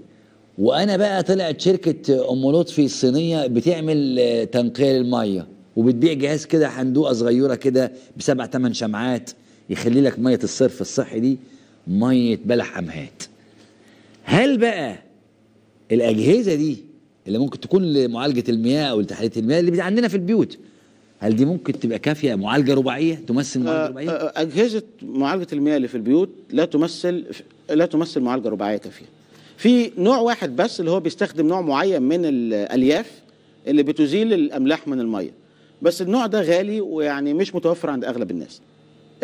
وانا بقى طلعت شركه ام لطفي الصينيه بتعمل آه، تنقيه للميه وبتبيع جهاز كده حندوقه صغيره كده بسبع ثمان شمعات يخلي لك ميه الصرف الصحي دي ميه بلح امهات هل بقى الاجهزه دي اللي ممكن تكون لمعالجه المياه او لتحليه المياه اللي عندنا في البيوت هل دي ممكن تبقى كافيه
معالجه رباعيه تمثل معالجه آه، رباعيه؟ آه، آه، اجهزه معالجه المياه اللي في البيوت لا تمثل لا تمثل معالجه رباعيه كافيه. في نوع واحد بس اللي هو بيستخدم نوع معين من الالياف اللي بتزيل الاملاح من الميه. بس النوع ده غالي ويعني مش متوفر عند اغلب الناس.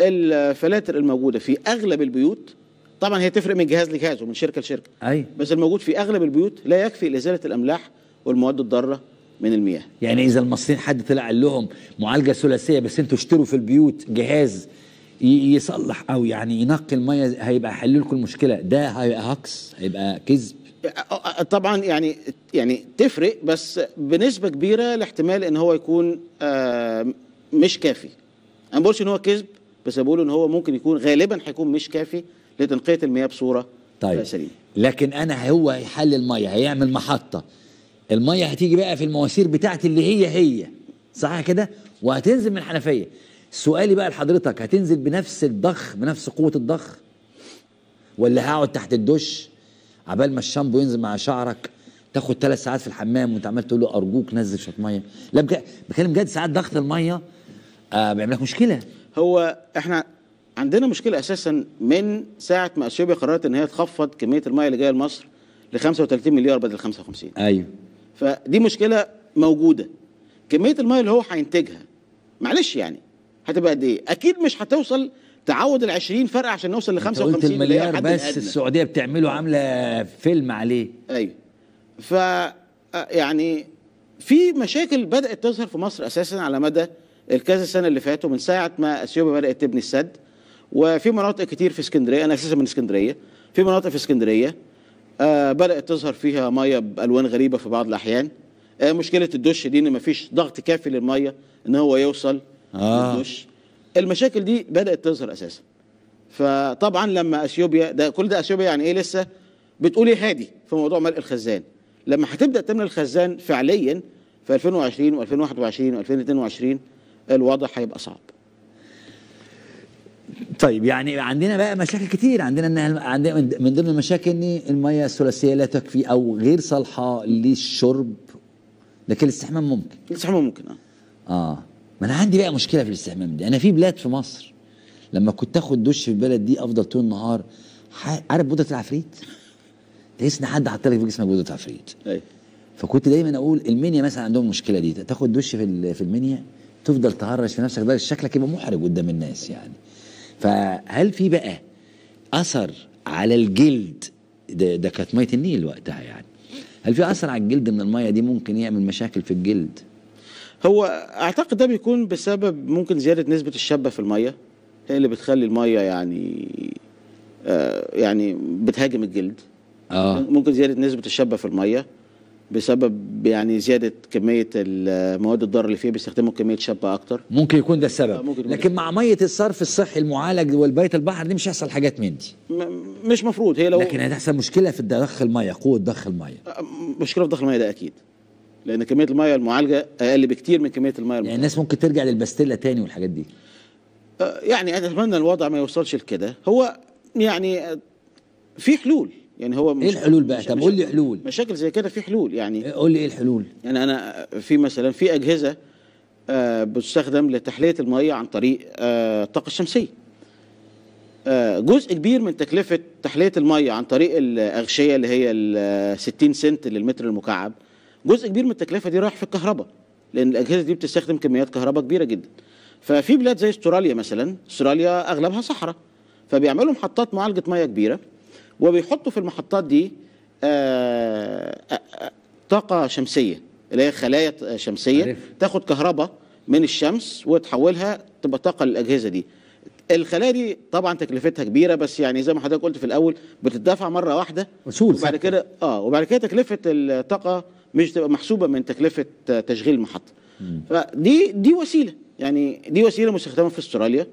الفلاتر الموجوده في اغلب البيوت طبعا هي تفرق من جهاز لجهاز ومن شركه لشركه. ايوه بس الموجود في اغلب البيوت لا يكفي لازاله الاملاح والمواد الضاره من المياه يعني اذا المصريين حد طلع قال لهم معالجه ثلاثيه بس انتوا
اشتروا في البيوت جهاز يصلح او يعني ينقي الميه هيبقى حل لكم المشكله ده هيبقى هكس هيبقى كذب
طبعا يعني يعني تفرق بس بنسبه كبيره الاحتمال ان هو يكون آه، مش كافي انا بقولش ان هو كذب بس بقول ان هو ممكن يكون غالبا هيكون مش كافي لتنقيه المياه بصوره طيب سليمه
لكن انا هو هيحلل الميه هيعمل محطه الميه هتيجي بقى في المواسير بتاعتي اللي هي هي صح كده وهتنزل من الحنفيه سؤالي بقى لحضرتك هتنزل بنفس الضخ بنفس قوه الضخ ولا هقعد تحت الدش عبال ما الشامبو ينزل مع شعرك تاخد ثلاث ساعات في الحمام وانت عمال تقول له ارجوك نزل شويه ميه لا بكلم جد ساعات ضغط الميه آه بيعمل لك مشكله
هو احنا عندنا مشكله اساسا من ساعه ما اثيوبيا قررت ان هي تخفض كميه الميه اللي جايه لمصر ل 35 مليار بدل 55 ايوه فدي مشكله موجوده كميه الميه اللي هو هينتجها معلش يعني هتبقى قد ايه اكيد مش هتوصل تعود ال 20 فرق عشان نوصل ل 55 قلت المليار بس الأدنى. السعوديه بتعمله عامله فيلم عليه ايوه ف آه، يعني في مشاكل بدات تظهر في مصر اساسا على مدى الكذا سنه اللي فاتوا من ساعه ما اثيوبيا بدات تبني السد وفي مناطق كتير في اسكندريه انا اساسا من اسكندريه في مناطق في اسكندريه آه، بدات تظهر فيها ميه بالوان غريبه في بعض الاحيان آه، مشكله الدش دي ان مفيش ضغط كافي للميه ان هو يوصل آه. للدش المشاكل دي بدات تظهر اساسا فطبعا لما اثيوبيا ده كل ده اثيوبيا يعني ايه لسه بتقولي إيه هادي في موضوع ملء الخزان لما هتبدا تملى الخزان فعليا في 2020 و2021 و2022 الوضع هيبقى صعب
طيب يعني عندنا بقى مشاكل كتير عندنا ان عندنا من ضمن المشاكل ان الميه الثلاثيه لا تكفي او غير صالحه للشرب لكن الاستحمام ممكن الاستحمام ممكن اه اه ما انا عندي بقى مشكله في الاستحمام دي انا في بلاد في مصر لما كنت اخد دش في البلد دي افضل طول النهار عارف بودرة العفريت تحس ان حد حط لك في جسمك بودرة عفريت ايوه فكنت دايما اقول المنيا مثلا عندهم المشكله دي تاخد دش في في المنيا تفضل تهرش في نفسك ده شكلك يبقى محرج قدام الناس يعني فهل في بقى اثر على الجلد ده, ده كانت ميه النيل وقتها يعني هل في اثر على الجلد من الميه دي ممكن يعمل مشاكل في الجلد
هو اعتقد ده بيكون بسبب ممكن زياده نسبه الشبه في الميه هي اللي بتخلي الميه يعني آه يعني بتهاجم الجلد اه ممكن زياده نسبه الشبه في الميه بسبب يعني زياده كميه المواد الضاره اللي فيه بيستخدموا كميه شابه اكتر ممكن يكون ده السبب آه،
ممكن يكون لكن مع ميه الصرف الصحي المعالج والبيت البحر دي مش هيحصل حاجات من دي مش مفروض هي لو لكن هتحصل مشكله في ضخ الميه قوه ضخ الميه
آه، مشكله في ضخ الميه ده اكيد لان كميه الميه المعالجه اقل بكتير من كميه الميه المعالجه يعني الناس ممكن ترجع للباستيلا تاني والحاجات دي آه، يعني اتمنى الوضع ما يوصلش لكده هو يعني في حلول يعني هو إيه مش ايه الحلول بقى طب قول لي حلول مشاكل زي كده في حلول يعني إيه، قول لي ايه الحلول يعني انا في مثلا في اجهزه آه بتستخدم لتحليه الميه عن طريق آه الطاقه الشمسيه آه جزء كبير من تكلفه تحليه الميه عن طريق الاغشيه اللي هي ال 60 سنت للمتر المكعب جزء كبير من التكلفه دي رايح في الكهرباء لان الاجهزه دي بتستخدم كميات كهرباء كبيره جدا ففي بلاد زي استراليا مثلا استراليا اغلبها صحراء فبيعملوا محطات معالجه ميه كبيره وبيحطوا في المحطات دي آه، آه، آه، طاقه شمسيه اللي هي خلايا شمسيه تاخد كهرباء من الشمس وتحولها تبقى طاقه للاجهزه دي الخلايا دي طبعا تكلفتها كبيره بس يعني زي ما حضرتك قلت في الاول بتدفع مره واحده وسول وبعد كده اه وبعد كده تكلفه الطاقه مش تبقى محسوبه من تكلفه تشغيل المحطه فدي دي وسيله يعني دي وسيله مستخدمه في استراليا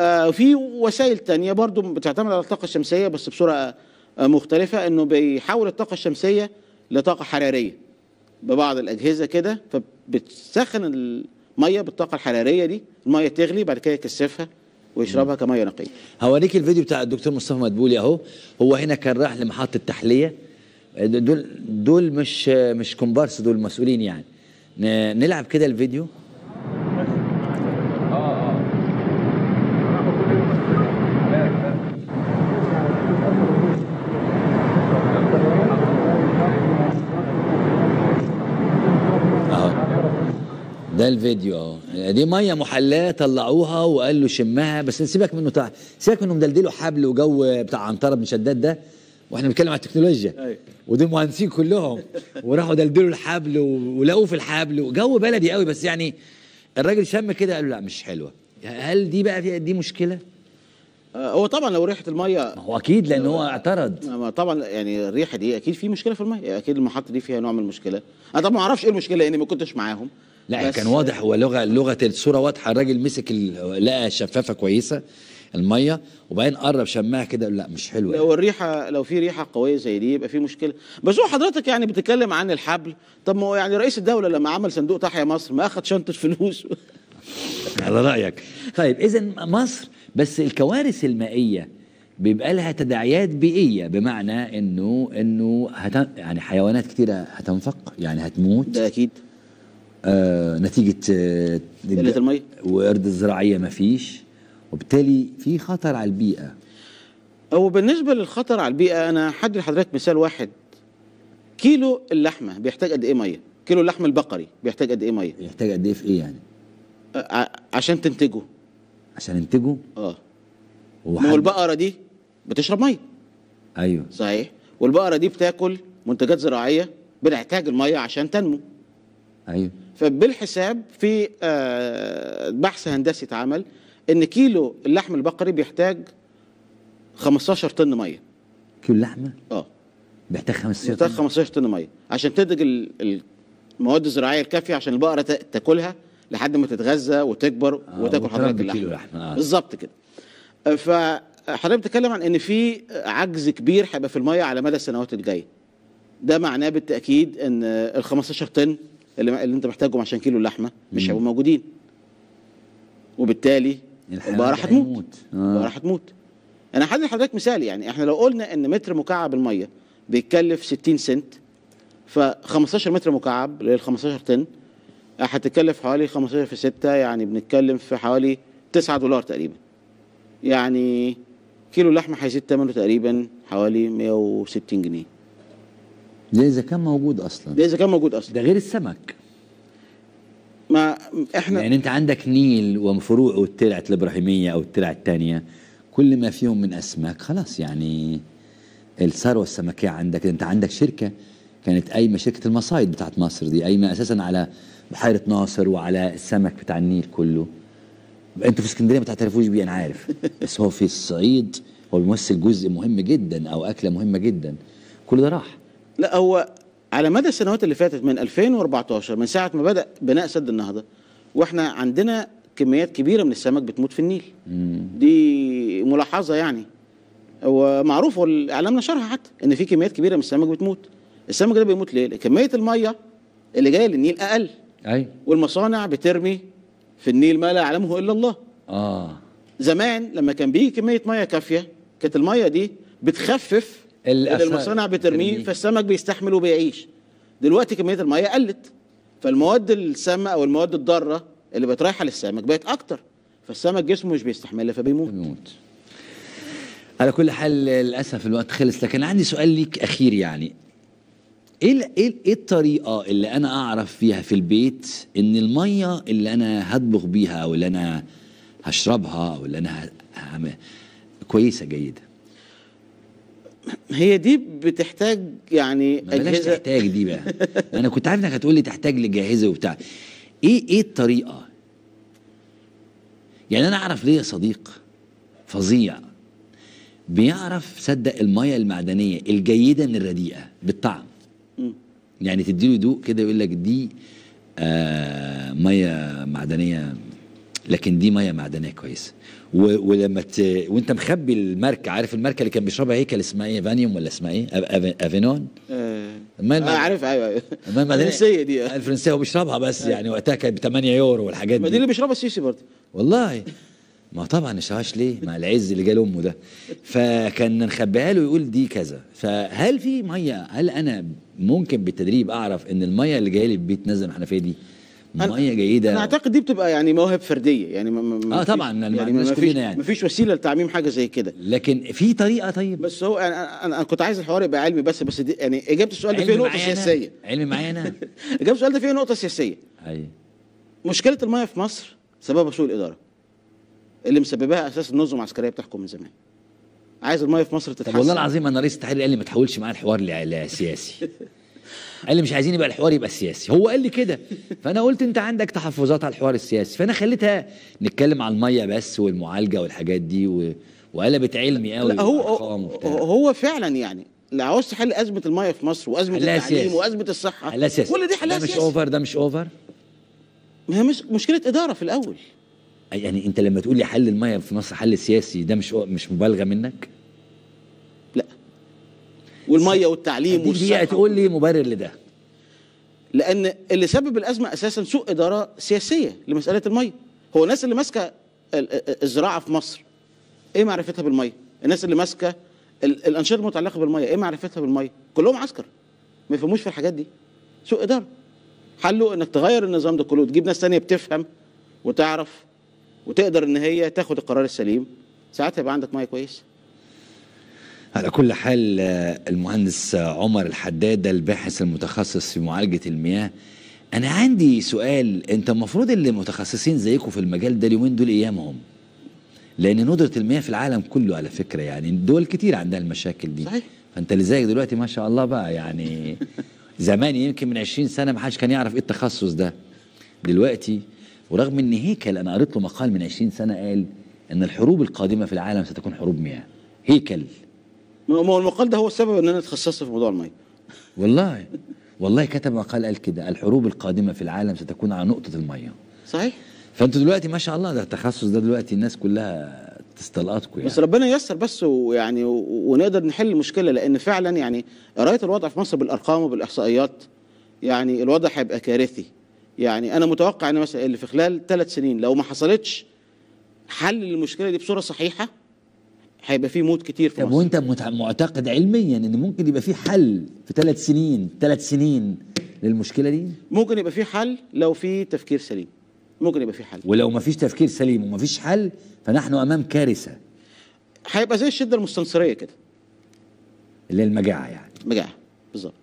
آه، في وسائل تانية برضو بتعتمد على الطاقة الشمسية بس بصورة آه، مختلفة انه بيحول الطاقة الشمسية لطاقة حرارية ببعض الأجهزة كده فبتسخن المية بالطاقة الحرارية دي المية تغلي بعد كده يكثفها ويشربها كمية نقية هوريك الفيديو بتاع الدكتور مصطفى مدبولي اهو
هو هنا كان راح لمحطة تحلية دول دول مش مش كومبارس دول مسؤولين يعني نلعب كده الفيديو ده الفيديو اهو دي ميه محلاه طلعوها وقال له شمها بس سيبك منه تع... سيبك منه مدلدله حبل وجو بتاع عنتره بن شداد ده واحنا بنتكلم على التكنولوجيا ايوه ودول مهندسين كلهم وراحوا دلدلوا الحبل ولقوه في الحبل وجو بلدي قوي بس يعني الراجل شم كده قال له لا مش حلوه هل دي بقى فيها دي مشكله؟
آه، هو طبعا لو ريحه الميه هو اكيد لان هو اعترض آه، طبعا يعني الريحه دي اكيد في مشكله في الميه اكيد المحطه دي فيها نوع من المشكله انا طبعا ما اعرفش ايه المشكله لاني ما كنتش معاهم لا كان
واضح هو لغه لغه الصوره واضحه الراجل مسك لقى شفافه كويسه الميه وبعدين قرب شماها كده لا مش حلوه لو
يعني. الريحه لو في ريحه قويه زي دي يبقى في مشكله بس هو حضرتك يعني بتتكلم عن الحبل طب ما هو يعني رئيس الدوله لما عمل صندوق تحيا مصر ما اخد شنطه فلوس
على رايك طيب اذا مصر بس الكوارث المائيه بيبقى لها تداعيات بيئيه بمعنى انه انه هت... يعني حيوانات كتيره هتنفق يعني هتموت ده اكيد آه، نتيجه آه، قله الميه وارض الزراعيه ما فيش وبالتالي في خطر على البيئه
هو بالنسبه للخطر على البيئه انا حد لحضرتك مثال واحد كيلو اللحمه بيحتاج قد ايه ميه كيلو اللحم البقري بيحتاج قد ايه ميه بيحتاج قد ايه في ايه يعني آه، عشان تنتجه عشان ينتجه اه هو البقره دي بتشرب ميه ايوه صحيح والبقره دي بتاكل منتجات زراعيه بنحتاج الميه عشان تنمو ايوه فبالحساب في آه، بحث هندسي اتعمل ان كيلو اللحم البقري بيحتاج 15 طن ميه كيلو لحمه اه بيحتاج 15 بيحتاج 15 طن ميه عشان تنتج المواد الزراعيه الكافيه عشان البقره تاكلها لحد ما تتغذى وتكبر آه وتاكل حضرتك اللحم آه. بالظبط كده آه، فحضرتك آه، بتتكلم عن ان في عجز كبير هيبقى في الميه على مدى السنوات الجايه ده معناه بالتاكيد ان ال 15 طن اللي, اللي انت محتاجهم عشان كيلو اللحمه مش هيبقوا موجودين وبالتالي البقره هتموت البقره آه. هتموت انا هدي لحضرتك مثال يعني احنا لو قلنا ان متر مكعب الميه بيتكلف 60 سنت ف 15 متر مكعب اللي هي ال 15 طن هتتكلف حوالي 15 في 6 يعني بنتكلم في حوالي 9 دولار تقريبا يعني كيلو لحمه هيزيد ثمنه تقريبا حوالي 160 جنيه
ده اذا كان موجود اصلا ده اذا
كان موجود اصلا ده غير السمك
ما احنا يعني انت عندك نيل وفروعه والترعه الابراهيميه او الترعه الثانيه كل ما فيهم من اسماك خلاص يعني الثروه السمكيه عندك انت عندك شركه كانت قايمه شركه المصايد بتاعت مصر دي قايمه اساسا على بحيره ناصر وعلى السمك بتاع النيل كله انتوا في اسكندريه ما تعترفوش بيه انا عارف بس هو في الصعيد هو بيمثل جزء مهم جدا او اكله مهمه جدا كل ده راح
لا هو على مدى السنوات اللي فاتت من 2014 من ساعه ما بدا بناء سد النهضه واحنا عندنا كميات كبيره من السمك بتموت في النيل مم. دي ملاحظه يعني ومعروف والاعلام نشرها حتى ان في كميات كبيره من السمك بتموت السمك ده بيموت ليه كميه الميه اللي جايه للنيل اقل ايوه والمصانع بترمي في النيل ما لا يعلمه الا الله اه زمان لما كان بيجي كميه ميه كافيه كانت الميه دي بتخفف اللي المصانع بترميه فالسمك بيستحمل وبيعيش دلوقتي كميه الميه قلت فالمواد السامه او المواد الضاره اللي بتريح للسمك بقت اكتر فالسمك جسمه مش بيستحملها فبيموت بيموت
على كل حال للاسف الوقت خلص لكن عندي سؤال ليك اخير يعني ايه ايه ايه الطريقه اللي انا اعرف فيها في البيت ان الميه اللي انا هطبخ بيها او اللي انا هشربها او اللي انا كويسه جيده
هي دي بتحتاج يعني
اجهزه تحتاج دي بقى انا كنت عارف انك هتقول لي تحتاج لجاهزه وبتاع ايه ايه الطريقه يعني انا اعرف ليا صديق فظيع بيعرف صدق الميه المعدنيه الجيده من الرديئه بالطعم يعني تديله دوق كده يقول لك دي آه ميه معدنيه لكن دي ميه معدنيه كويسه ولما ت... وانت مخبي الماركه عارف الماركه اللي كان بيشربها هيكل اسمها ايه فانيوم ولا اسمها ايه افينون
آه. ما انا آه، عارف ايوه ايوه الفرنسيه
دي آه، الفرنسيه هو بيشربها بس آه. يعني وقتها كانت ب 8 يورو والحاجات دي ما دي اللي بيشربها السيسي برضه والله ما طبعا الشراش ليه مع العز اللي جاي امه ده فكان نخبيها له يقول دي كذا فهل في ميه هل انا ممكن بالتدريب اعرف ان الميه اللي جايه لي البيت نازله من الحنفيه دي ميه جيده انا
اعتقد دي بتبقى يعني مواهب فرديه يعني ما اه طبعا يعني, يعني ما فيش يعني مفيش وسيله لتعميم حاجه زي كده لكن في طريقه طيب بس هو يعني انا, أنا كنت عايز الحوار يبقى علمي بس بس دي يعني اجابه السؤال ده فيه نقطه سياسيه علمي معايا انا اجابه السؤال ده فيه نقطه سياسيه ايوه مشكله الميه في مصر سببها سوء الاداره اللي مسببها اساس النظم العسكريه بتحكم من زمان عايز الميه في مصر تتحسن والله العظيم
انا رئيس التحرير قال لي ما تحولش معايا الحوار لسياسي قال لي مش عايزين يبقى الحوار يبقى سياسي هو قال لي كده فانا قلت انت عندك تحفظات على الحوار السياسي فانا خليتها نتكلم على الميه بس والمعالجه والحاجات دي و... وقلبت علمي قوي لا هو
هو فعلا يعني لو عاوز تحل ازمه الميه في مصر وازمه التعليم سياسي. وازمه الصحه حلها سياسي كل دي حلها سياسي ده مش اوفر ده مش اوفر ما هي مش مشكله اداره في الاول يعني انت
لما تقول لي حل الميه في مصر حل سياسي ده مش مش مبالغه منك
والميه والتعليم والصحه تقول لي مبرر لده لان اللي سبب الازمه اساسا سوء اداره سياسيه لمساله الميه هو الناس اللي ماسكه الزراعه في مصر ايه معرفتها بالميه الناس اللي ماسكه الانشطه المتعلقه بالميه ايه معرفتها بالميه كلهم عسكر ما يفهموش في الحاجات دي سوء اداره حله انك تغير النظام ده كله وتجيب ناس ثانيه بتفهم وتعرف وتقدر ان هي تاخد القرار السليم ساعتها يبقى عندك ميه كويسه
على كل حال آه، المهندس عمر الحداد الباحث المتخصص في معالجة المياه أنا عندي سؤال أنت المفروض اللي متخصصين زيكم في المجال ده اليومين دول أيامهم لأن ندرة المياه في العالم كله على فكرة يعني دول كتير عندها المشاكل دي صحيح فأنت اللي زيك دلوقتي ما شاء الله بقى يعني زمان يمكن من 20 سنة ما حدش كان يعرف إيه التخصص ده دلوقتي ورغم إن هيكل أنا قريت له مقال من 20 سنة قال إن الحروب القادمة في العالم ستكون حروب مياه هيكل
ما هو المقال ده هو السبب ان انا اتخصصت في موضوع الميه
والله والله كتب مقال قال كده الحروب القادمه في العالم ستكون على نقطه الميه صحيح فانت دلوقتي ما شاء الله ده التخصص ده دلوقتي الناس كلها تستلقطكم يعني بس
ربنا ييسر بس ويعني ونقدر نحل المشكله لان فعلا يعني قرايه الوضع في مصر بالارقام وبالاحصائيات يعني الوضع هيبقى كارثي يعني انا متوقع ان مثلا اللي في خلال ثلاث سنين لو ما حصلتش حل للمشكله دي بصوره صحيحه هيبقى في موت كتير في طب مصر. وانت
معتقد علميا ان ممكن يبقى في حل في ثلاث سنين ثلاث سنين للمشكله دي ممكن يبقى في
حل لو في تفكير سليم ممكن يبقى في حل
ولو ما فيش تفكير سليم وما فيش
حل فنحن امام كارثه هيبقى زي الشده المستنصريه كده
اللي هي المجاعه يعني
مجاعه بالظبط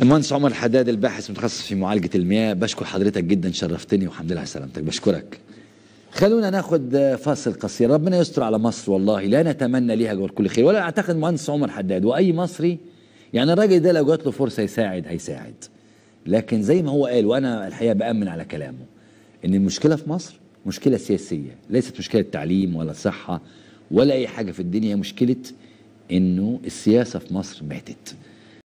المهندس عمر حداد الباحث متخصص في معالجه المياه بشكر حضرتك جدا شرفتني والحمد لله على سلامتك بشكرك خلونا ناخد فاصل قصير ربنا يستر على مصر والله لا نتمنى ليها كل خير ولا اعتقد مهندس عمر حداد واي مصري يعني الراجل ده لو جات له فرصه يساعد هيساعد لكن زي ما هو قال وانا الحقيقه بامن على كلامه ان المشكله في مصر مشكله سياسيه ليست مشكله تعليم ولا صحه ولا اي حاجه في الدنيا مشكله انه السياسه في مصر ماتت